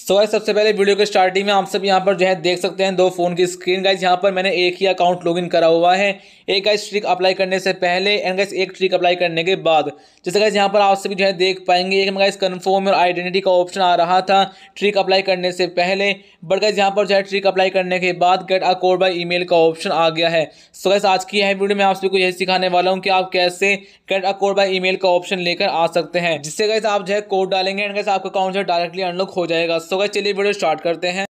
सो so, सबसे पहले video के स्टार्टिंग में आप सब यहाँ पर जो है देख सकते हैं दो फ़ोन की स्क्रीन गाइज यहाँ पर मैंने एक ही अकाउंट लॉगिन करा हुआ है एक गाइज ट्रिक अप्लाई करने से पहले एंड गाइज एक ट्रिक अप्लाई करने के बाद जैसे गाइज यहाँ पर आप सभी जो है देख पाएंगे एक गाइज कन्फर्म और आइडेंटिटी का ऑप्शन आ रहा था ट्रिक अप्लाई करने से पहले बट गाइज यहाँ पर जो है ट्रिक अप्लाई करने के बाद get a code by E का ऑप्शन आ गया है सो गैस गाइज आज की यह वीडियो में आप सभी को यही सिखाने वाला हूँ कि आप कैसे get a code by E का ऑप्शन लेकर आ सकते हैं जिससे गाइज आप जो है कोड डालेंगे एंड गाइज आपका अकाउंट जो है डायरेक्टली अनलॉक हो जाएगा दोस्तों का चलिए वीडियो स्टार्ट करते हैं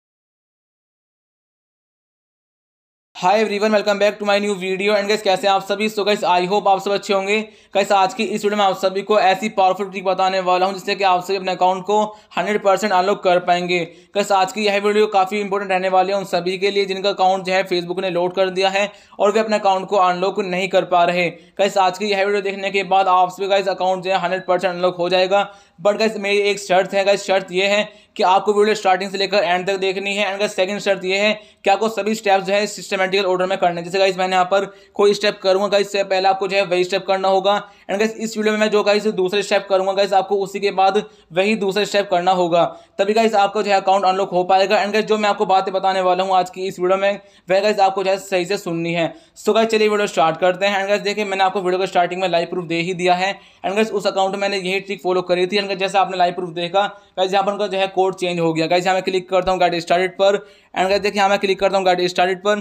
hi everyone welcome back to my new video and guys कैसे हैं आप सभी सो गैस आई होप आप सब अच्छे होंगे कैसे आज की इस वीडियो में आप सभी को ऐसी पावरफुल ट्रिक बताने वाला हूं जिससे कि आप सभी अपने अकाउंट को 100 परसेंट अनलॉक कर पाएंगे कैसे आज की यह वीडियो काफ़ी इंपॉर्टेंट रहने वाली है उन सभी के लिए जिनका अकाउंट जो है फेसबुक ने लोड कर दिया है और वे अपने अकाउंट को अनलॉक नहीं कर पा रहे कैसे आज की यह वीडियो देखने के बाद आप सभी का इस अकाउंट जो है हंड्रेड अनलॉक हो जाएगा बट गैस मेरी एक शर्त है गैस शर्त यह है कि आपको वीडियो स्टार्टिंग से लेकर एंड तक देखनी है एंड गैस सेकेंड शर्त यह है कि आपको सभी स्टेप्स जो है सिस्टम क्वान्टिकल ऑर्डर में करना है जैसे गाइस मैंने यहाँ पर कोई स्टेप करूँगा गाइस से पहले आपको जो है वही स्टेप करना होगा एंड गाइस इस वीडियो में मैं जो गाइस दूसरे स्टेप करूँगा गाइस आपको उसी के बाद वही दूसरे स्टेप करना होगा तभी गाइस आपका जो है अकाउंट अनलॉक हो पाएगा एंड गाइस जो मैं आपको बातें बताने वाला हूँ आज की इस वीडियो में वह गाइस आपको जो है सही से सुननी है सो गाइस चलिए वीडियो स्टार्ट करते हैं एंड गाइस देखिए मैंने आपको वीडियो को स्टार्टिंग में लाइव प्रूफ दे ही दिया है एंड गाइस उस अकाउंट मैंने यही ट्रिक फॉलो करी थी एंड जैसे आपने लाइव प्रूफ देखा गाइस यहाँ पर उनका जो है कोड चेंज हो गया गाइस यहाँ मैं क्लिक करता हूँ गाइड स्टार्टेड पर एंड गाइस देखिए यहाँ मैं क्लिक करता हूँ गाइड स्टार्टेड पर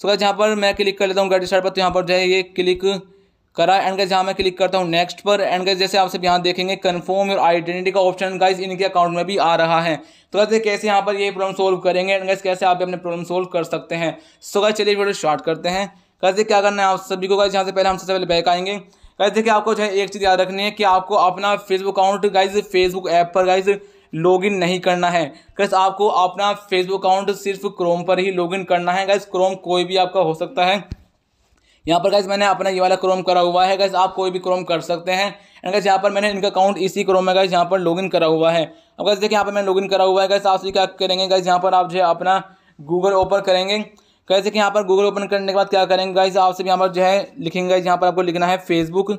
सो गाइस यहाँ पर मैं क्लिक कर लेता हूँ गेट स्टार्ट पर तो यहाँ पर जो है ये क्लिक करा एंड गाइस यहाँ मैं क्लिक करता हूँ नेक्स्ट पर एंड गाइस जैसे आप सब यहाँ देखेंगे कन्फर्म योर आइडेंटिटी का ऑप्शन गाइस इनके अकाउंट में भी आ रहा है तो गाइस कैसे यहाँ पर ये प्रॉब्लम सोल्व करेंगे एंड गाइस कैसे आप अपने प्रॉब्लम सोल्व कर सकते हैं सो गाइस चलिए वीडियो स्टार्ट करते हैं कैसे क्या करना है आप सभी को गाइस यहाँ से पहले हम सबसे पहले बैक आएंगे कैसे देखिए आपको जो है एक चीज़ याद रखनी है कि आपको अपना Facebook account guys Facebook app पर गाइज लॉगिन नहीं करना है गैस आपको अपना फेसबुक अकाउंट सिर्फ क्रोम पर ही लॉगिन करना है गैस क्रोम कोई भी आपका हो सकता है यहाँ पर गैस मैंने अपना ये वाला क्रोम करा हुआ है गैस आप कोई भी क्रोम कर सकते हैं एंड गैस यहाँ पर मैंने इनका अकाउंट इसी क्रोम में गैस यहाँ पर लॉगिन करा हुआ है अब गैस देखिए यहाँ पर मैंने लॉगिन करा हुआ है गैस आप क्या करेंगे गैस यहाँ पर आप जो है अपना गूगल ओपन करेंगे कैसे कि यहाँ पर गूगल ओपन करने के बाद क्या करेंगे गाइज आपसे यहाँ पर जो है लिखेंगे यहाँ पर आपको लिखना है फेसबुक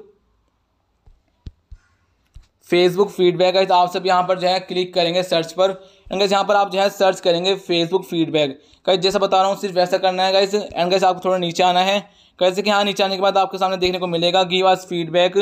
फेसबुक फीडबैक है तो आप सब यहाँ पर जो है क्लिक करेंगे सर्च पर एंड गाइस यहाँ पर आप जो है सर्च करेंगे फेसबुक फीडबैक कहीं जैसा बता रहा हूँ सिर्फ वैसा करना है गाइस एंड गाइस आपको थोड़ा नीचे आना है कैसे कि यहाँ नीचे आने के बाद आपके सामने देखने को मिलेगा गी आज फीडबैक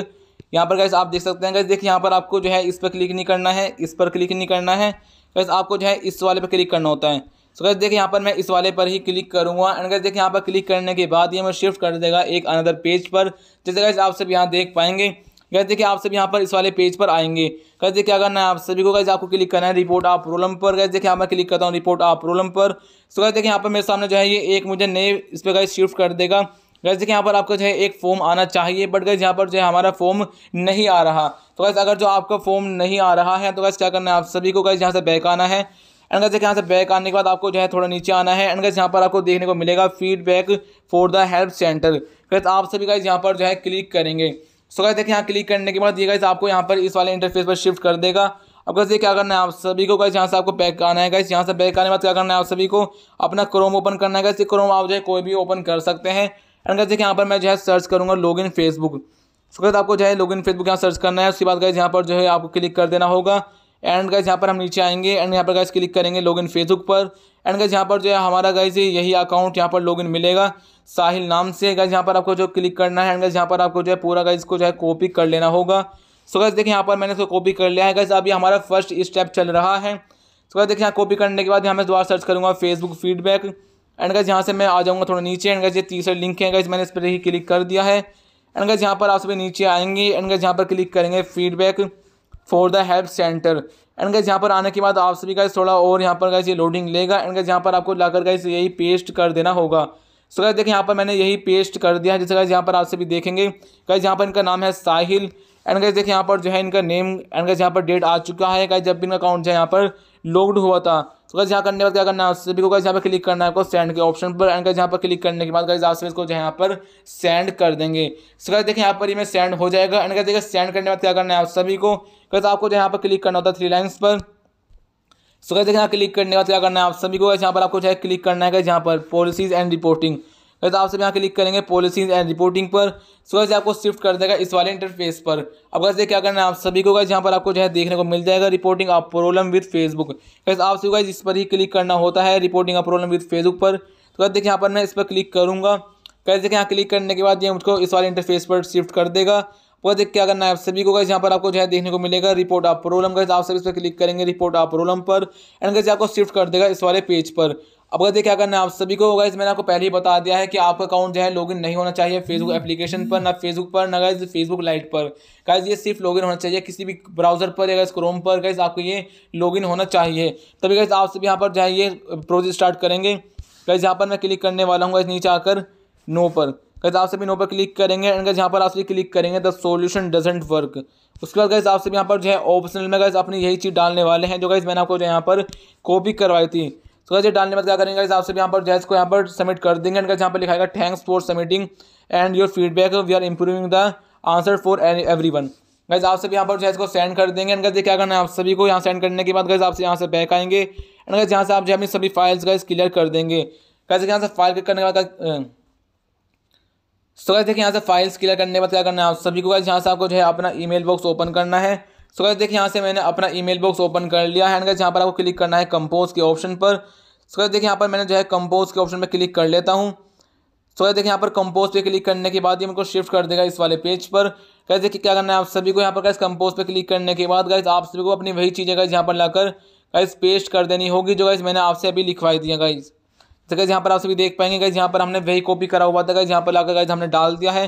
यहाँ पर गैस आप देख सकते हैं गैस देखिए यहाँ पर आपको जो है इस पर क्लिक नहीं करना है इस पर क्लिक नहीं करना है गैस आपको जो है इस वाले पर क्लिक करना होता है सो गैस देखिए यहाँ पर मैं इस वाले पर ही क्लिक करूँगा एंड गैस देखिए यहाँ पर क्लिक करने के बाद ये मैं शिफ्ट कर देगा एक अनदर पेज पर जैसे गैस आप सब यहाँ देख पाएंगे कहते कि आप सब यहाँ पर इस वाले पेज पर आएंगे कहते क्या करना है आप सभी को कैसे आपको क्लिक करना है रिपोर्ट आप प्रॉब्लम पर कहते यहाँ मैं क्लिक करता हूँ रिपोर्ट आप प्रॉब्लम पर तो कहते कि यहाँ पर मेरे सामने जो है ये एक मुझे नए इस पर गए शिफ्ट कर देगा कैसे देखिए यहाँ पर आपका जो है एक फॉर्म आना चाहिए बट गैस यहाँ पर जो है हमारा फॉर्म नहीं आ रहा तो कैसे अगर जो आपका फॉर्म नहीं आ रहा है तो कैसे क्या करना है आप सभी को कैसे यहाँ से बैक आना है एंड कैसे यहाँ से बैक आने के बाद आपको जो है थोड़ा नीचे आना है एंड कैसे यहाँ पर आपको देखने को मिलेगा feedback for the help centre कैसे आप सभी गैस यहाँ पर जो है क्लिक करेंगे सो गाइस देखिए यहाँ क्लिक करने के बाद ये गाइस आपको यहाँ पर इस वाले इंटरफेस पर शिफ्ट कर देगा अब ये क्या करना है आप सभी को गाइस यहाँ से आपको बैक आना है गाइस यहाँ से बैक आने के बाद क्या करना है आप सभी को अपना क्रोम ओपन करना है गाइस ये क्रोम आप जो है कोई भी ओपन कर सकते हैं एंड कैसे यहाँ पर मैं जो है सर्च करूँगा log in Facebook so guys आपको जो है लॉग इन फेसबुक यहाँ सर्च करना है उसके बाद गाइस यहाँ पर जो है आपको क्लिक कर देना होगा एंड गाइज यहाँ पर हम नीचे आएंगे एंड यहाँ पर गाइज क्लिक करेंगे लॉग इन फेसबुक पर एंड गाइज यहाँ पर जो है हमारा गाइज यही अकाउंट यहाँ पर लॉग इन मिलेगा साहिल नाम से गाइज यहाँ पर आपको जो क्लिक करना है एंड गाइज यहाँ पर आपको जो है पूरा गाइज को जो है कॉपी कर लेना होगा सो गाइज देखिए यहाँ पर मैंने इसको कॉपी कर लिया है गाइज अभी हमारा फर्स्ट स्टेप चल रहा है सो गाइज देखिए यहाँ कॉपी करने के बाद यहाँ मैं दोबारा सर्च करूँगा फेसबुक फीडबैक एंड गाइज यहाँ से मैं आ जाऊँगा थोड़ा नीचे एंड गाइज ये तीसरे लिंक है गाइज मैंने इस पर ही क्लिक कर दिया है एंड गाइज यहाँ पर आप सभी नीचे आएंगे एंड गाइज यहाँ पर क्लिक करेंगे feedback for the help centre and guys यहाँ पर आने के बाद आप सभी का थोड़ा और यहाँ पर गैस ये लोडिंग लेगा एंड गैस यहाँ पर आपको लाकर गैस यही पेस्ट कर देना होगा सो गैस देखिए यहाँ पर मैंने यही पेस्ट कर दिया है जैसे गैस यहाँ पर आप सभी देखेंगे गैस यहाँ पर इनका नाम है साहिल एंड गैस देखिए यहाँ पर जो है इनका नेम एंड गैस यहाँ पर डेट आ चुका है गैस जब भी इनका अकाउंट जो है यहाँ पर लोड हुआ था तो गाइज यहाँ करने के बाद क्या करना है उससे भी को गाइज यहाँ पर क्लिक करना है आपको सेंड के ऑप्शन पर एंड गाइज यहाँ पर क्लिक करने के बाद गाइज आप इसको जो है यहाँ पर सेंड कर देंगे सो गाइज देखिए यहाँ पर ही ये सेंड हो जाएगा एंड गाइज देखिए सेंड करने के बाद क्या करना है आप सभी को गाइज आपको जो यहाँ पर क्लिक करना होता है थ्री लाइन्स पर सो गाइज देखिए यहाँ क्लिक करने के बाद क्या करना है आप सभी को गाइज यहाँ पर आपको जो है क्लिक करना है गाइज यहाँ पर पॉलिसीज एंड रिपोर्टिंग तो, तो आप सब यहाँ क्लिक करेंगे पॉलिसीज एंड रिपोर्टिंग पर सो तो आपको शिफ्ट कर देगा इस वाले इंटरफेस पर अब कैसे क्या करना है आप सभी को गाइज यहाँ पर आपको जो है देखने को मिल जाएगा reporting of problem with Facebook कैसे आप सभी इस पर ही क्लिक करना होता है reporting of problem with Facebook पर तो कैसे देखिए यहाँ पर मैं इस पर क्लिक करूँगा कैसे देखिए यहाँ क्लिक करने के बाद ये मुझको इस वाले इंटरफेस पर शिफ्ट कर देगा वो देख क्या करना है आप सभी को कैसे यहाँ पर आपको जो है देखने को मिलेगा रिपोर्ट ऑफ प्रॉब्लम कैसे आप सभी इस पर क्लिक करेंगे रिपोर्ट ऑफ प्रॉब्लम पर एंड कैसे आपको शिफ्ट कर देगा इस वाले पेज पर अब अगर क्या करना है आप सभी को होगा इस मैंने आपको पहले ही बता दिया है कि आपका अकाउंट जो है लॉगिन नहीं होना चाहिए फेसबुक एप्लीकेशन हम्म। पर ना फेसबुक पर ना गाइज फेसबुक लाइट पर गाइज ये सिर्फ लॉगिन होना चाहिए किसी भी ब्राउजर पर या गाइज क्रोम पर गाइज आपको ये लॉगिन होना चाहिए तभी गाइज आप सभी यहाँ पर जो है ये प्रोजेक्ट स्टार्ट करेंगे गाइज यहाँ पर मैं क्लिक करने वाला हूँ गाइज नीचे आकर नो पर गाइज आप सभी नो पर क्लिक करेंगे एंड गाइज यहाँ पर आप सभी क्लिक करेंगे द सोल्यूशन डजेंट वर्क उसके बाद गाइज आप सभी यहाँ पर जो है ऑप्शनल में गाइज अपनी यही चीज़ डालने वाले हैं जो गाइज मैंने आपको जो यहाँ पर कॉपी करवाई थी तो कैसे डालने में क्या करेंगे इस आपसे यहाँ पर जैस को यहाँ पर सबमिट कर देंगे एंड कैसे यहाँ पर लिखाएगा thanks for submitting and your feedback we are improving the answer for every one guys आप सभी यहाँ पर जैस को सेंड कर देंगे एंड इनका क्या करना है आप सभी को यहाँ सेंड करने के बाद गैस आपसे यहाँ से बैक आएंगे एंड गैस यहाँ से आप जो अपनी सभी फाइल्स गैस क्लियर कर देंगे कैसे यहाँ से फाइल क्लिक करने के बाद सो तो गैस देखिए यहाँ से फाइल्स क्लियर करने के बाद क्या करना है आप सभी को गैस यहाँ से आपको जो है अपना मेल बॉक्स ओपन करना है सो so, देखिए यहाँ से मैंने अपना ईमेल बॉक्स ओपन कर लिया है एंड यहाँ पर आपको क्लिक करना है कंपोज के ऑप्शन पर सो so, देखिए यहाँ पर मैंने जो है कंपोज के ऑप्शन पर क्लिक कर लेता हूँ सो so, देखिए यहाँ पर कंपोज पे क्लिक करने के बाद ये मेरे को शिफ्ट कर देगा इस वाले पेज पर गैस देखिए क्या करना है आप सभी को यहाँ पर गैस कंपोज पे क्लिक करने के बाद गैस आप सभी को अपनी वही चीज़ें गैस यहाँ पर लाकर गैस पेस्ट कर देनी होगी जो गाइज़ मैंने आपसे अभी लिखवाई दिया गाइज तो गैस यहाँ पर आप सभी देख पाएंगे गैस यहाँ पर हमने वही कॉपी करा हुआ था गैस यहाँ पर लाकर गाइज हमने डाल दिया है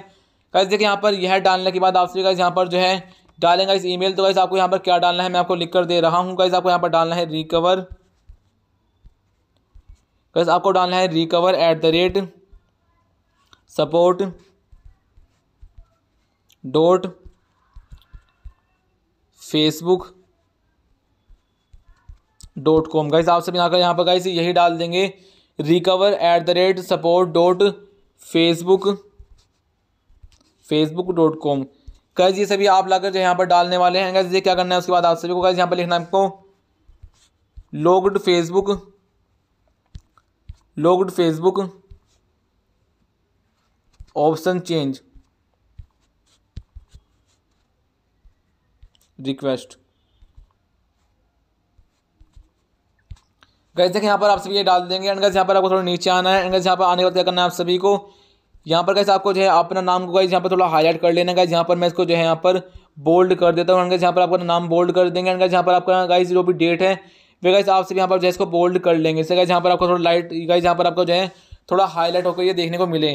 गैस देखिए यहाँ पर यह डालने के बाद आप सभी गैस यहाँ पर जो है डालेंगे इस ईमेल तो गाइस आपको यहाँ पर क्या डालना है मैं आपको लिख कर दे रहा हूँ गाइस आपको यहाँ पर डालना है रिकवर गाइस आपको डालना है recover at the rate support dot Facebook dot com guys आप सभी आकर यहाँ पर गाइस यही डाल देंगे recover at the rate support dot Facebook Facebook dot com guys ये सभी आप लाकर जो यहाँ पर डालने वाले हैं गैज़ ये क्या करना है उसके बाद आप सभी को गैज़ यहाँ पर लिखना है आपको logged Facebook logged Facebook option change request guys देखिए यहाँ पर आप सभी ये डाल देंगे एंड गैस यहाँ पर आपको थोड़ा नीचे आना है एंड गैस यहाँ पर आने के बाद क्या करना है आप सभी को यहाँ पर कैसे आपको जो है अपना नाम को गाइज यहाँ पर थोड़ा हाईलाइट कर लेना गाइज यहाँ पर मैं इसको जो है यहाँ पर बोल्ड कर देता हूँ यहाँ पर आपका नाम बोल्ड कर देंगे एंड यहाँ पर आपका गाइज जो भी डेट है वे गाइज आप सभी यहाँ पर जो है इसको बोल्ड कर लेंगे इससे गाइज यहाँ पर आपको थोड़ा लाइट गाइज यहाँ पर आपको जो है थोड़ा हाईलाइट होकर ये देखने को मिले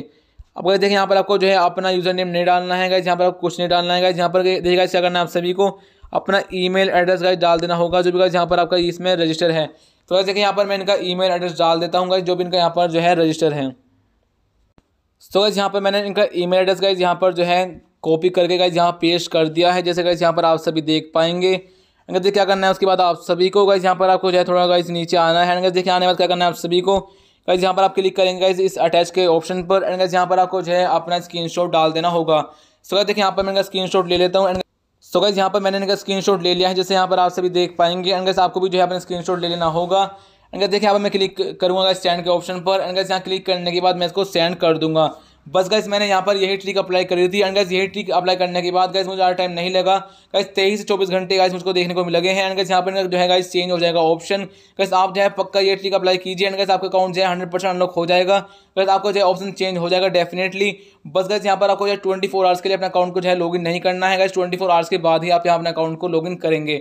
अब गाइज देखिए यहाँ पर आपको जो है अपना यूज़र नेम नहीं डालना है गाइज यहाँ पर आपको कुछ नहीं डालना है गाइज यहाँ पर देखिए गाइज क्या करना है आप सभी को अपना ईमेल एड्रेस गाइज डाल देना होगा जो भी गाइज यहाँ पर आपका इसमें रजिस्टर है तो गाइज देखिए यहाँ पर मैं इनका ईमेल एड्रेस डाल देता हूँ गाइज जो भी इनका यहाँ पर जो है रजिस्टर है सो गाइज़ यहाँ पर मैंने इनका ईमेल एड्रेस गाइज यहाँ पर जो है कॉपी करके गाइज यहाँ पेश कर दिया है जैसे गाइज यहाँ पर आप सभी देख पाएंगे अगर क्या करना है उसके बाद आप सभी को गाइज यहाँ पर आपको जो है थोड़ा गाइज नीचे आना है अगर देखिए आने के बाद क्या करना है आप सभी को गाइज यहाँ पर आप क्लिक करेंगे गाइज इस अटैच के ऑप्शन पर एंड गाइज यहाँ पर आपको जो है अपना स्क्रीनशॉट डाल देना होगा सो गाइज देखिए यहाँ पर मैं इनका शॉट ले लेता हूँ एंड सो गाइज यहाँ पर मैंने इनका शॉट ले लिया है जैसे यहाँ पर आप सभी देख पाएंगे एंड गाइज आपको भी जो है अपना शॉट ले लेना होगा एंड देखिए यहाँ पर मैं क्लिक करूँगा सेंड के ऑप्शन पर एंड यहाँ क्लिक करने के बाद मैं इसको सेंड कर दूंगा बस गैस मैंने यहाँ पर यही ट्रिक अप्लाई करी थी एंड गैस यही ट्रिक अप्लाई करने के बाद गैस मुझे ज़्यादा टाइम नहीं लगा गैस तेईस से चौबीस घंटे गैस मुझको देखने को मिले हैं एंड गैस यहाँ पर जो है गैस चेंज हो जाएगा ऑप्शन गैस आप जो है पक्का ये ट्रिक अप्लाई कीजिए एंड गैस आपका अकाउंट जो है हंड्रेड परसेंट अनलॉक हो जाएगा गैस आपको जो है ऑप्शन चेंज हो जाएगा डेफिनेटली बस गैस यहाँ पर आपको जो है ट्वेंटी फोर आवर्स के लिए अपना अकाउंट को जो है इन नहीं करना है गैस ट्वेंटी फोर आवर्स के बाद ही आप यहाँ अपने अकाउंट को इन करेंगे